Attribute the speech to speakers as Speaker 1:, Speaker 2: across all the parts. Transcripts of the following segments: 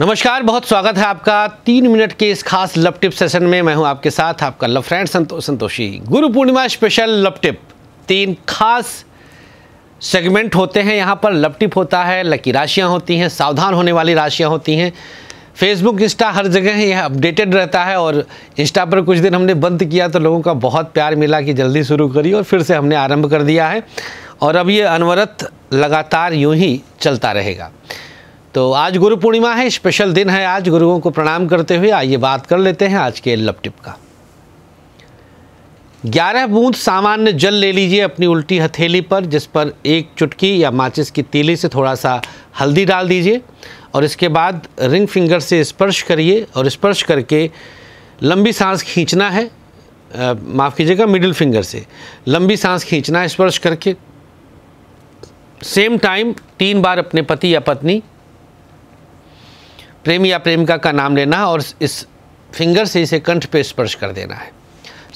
Speaker 1: नमस्कार बहुत स्वागत है आपका तीन मिनट के इस खास लव टिप सेशन में मैं हूं आपके साथ आपका लव फ्रेंड संतोष संतोषी गुरु पूर्णिमा स्पेशल लव टिप तीन खास सेगमेंट होते हैं यहां पर लव टिप होता है लकी राशियां होती हैं सावधान होने वाली राशियां होती हैं फेसबुक इंस्टा हर जगह यह अपडेटेड रहता है और इंस्टा पर कुछ दिन हमने बंद किया तो लोगों का बहुत प्यार मिला कि जल्दी शुरू करिए और फिर से हमने आरंभ कर दिया है और अब ये अनवरत लगातार यूँ ही चलता रहेगा तो आज गुरु पूर्णिमा है स्पेशल दिन है आज गुरुओं को प्रणाम करते हुए आइए बात कर लेते हैं आज के लप टिप का ग्यारह बूंद सामान्य जल ले लीजिए अपनी उल्टी हथेली पर जिस पर एक चुटकी या माचिस की तीली से थोड़ा सा हल्दी डाल दीजिए और इसके बाद रिंग फिंगर से स्पर्श करिए और स्पर्श करके लंबी सांस खींचना है माफ़ कीजिएगा मिडिल फिंगर से लंबी सांस खींचना है स्पर्श करके सेम टाइम तीन बार अपने पति या पत्नी प्रेम या प्रेमिका का नाम लेना और इस फिंगर से इसे कंठ पे स्पर्श कर देना है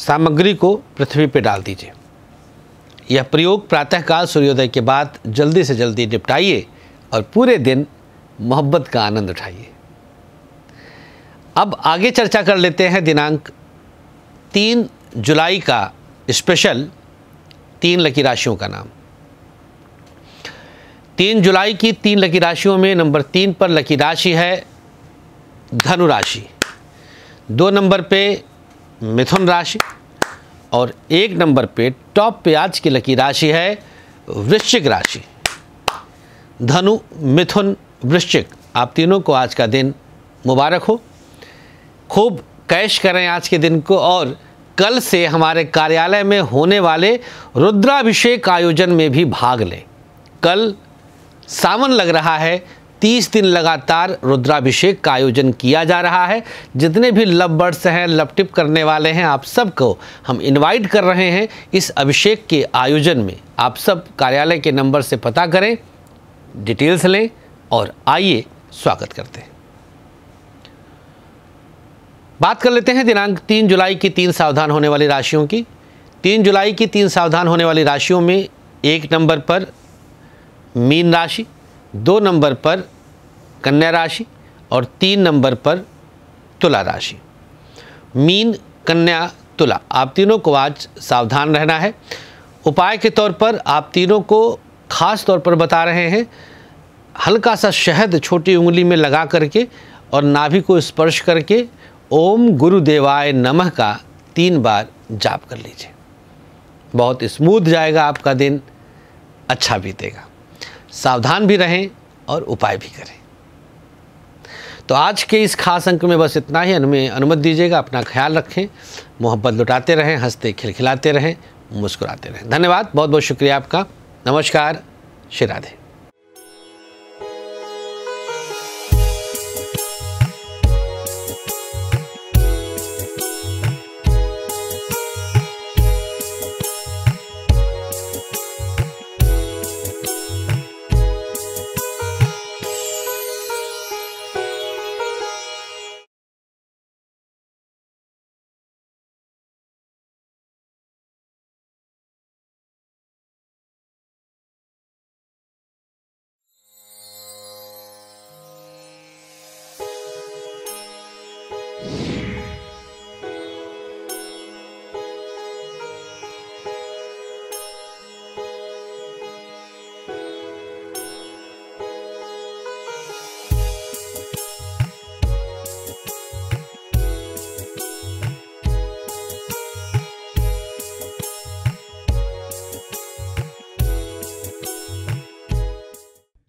Speaker 1: सामग्री को पृथ्वी पे डाल दीजिए यह प्रयोग प्रातःकाल सूर्योदय के बाद जल्दी से जल्दी निपटाइए और पूरे दिन मोहब्बत का आनंद उठाइए अब आगे चर्चा कर लेते हैं दिनांक तीन जुलाई का स्पेशल तीन लकी राशियों का नाम तीन जुलाई की तीन लकी राशियों में नंबर तीन पर लकी राशि है धनु राशि दो नंबर पे मिथुन राशि और एक नंबर पे टॉप पे आज की लकी राशि है वृश्चिक राशि धनु मिथुन वृश्चिक आप तीनों को आज का दिन मुबारक हो खूब कैश करें आज के दिन को और कल से हमारे कार्यालय में होने वाले रुद्राभिषेक आयोजन में भी भाग लें कल सावन लग रहा है तीस दिन लगातार रुद्राभिषेक का आयोजन किया जा रहा है जितने भी लव बर्ड्स हैं लव टिप करने वाले हैं आप सबको हम इनवाइट कर रहे हैं इस अभिषेक के आयोजन में आप सब कार्यालय के नंबर से पता करें डिटेल्स लें और आइए स्वागत करते हैं बात कर लेते हैं दिनांक तीन जुलाई की तीन सावधान होने वाली राशियों की तीन जुलाई की तीन सावधान होने वाली राशियों में एक नंबर पर मीन राशि दो नंबर पर कन्या राशि और तीन नंबर पर तुला राशि मीन कन्या तुला आप तीनों को आज सावधान रहना है उपाय के तौर पर आप तीनों को खास तौर पर बता रहे हैं हल्का सा शहद छोटी उंगली में लगा करके और नाभि को स्पर्श करके ओम गुरु देवाय नमः का तीन बार जाप कर लीजिए बहुत स्मूथ जाएगा आपका दिन अच्छा बीतेगा सावधान भी रहें और उपाय भी करें तो आज के इस खास अंक में बस इतना ही हमें अनुमति दीजिएगा अपना ख्याल रखें मोहब्बत लुटाते रहें हंसते खिलखिलाते रहें मुस्कुराते रहें धन्यवाद बहुत बहुत शुक्रिया आपका नमस्कार श्री राधे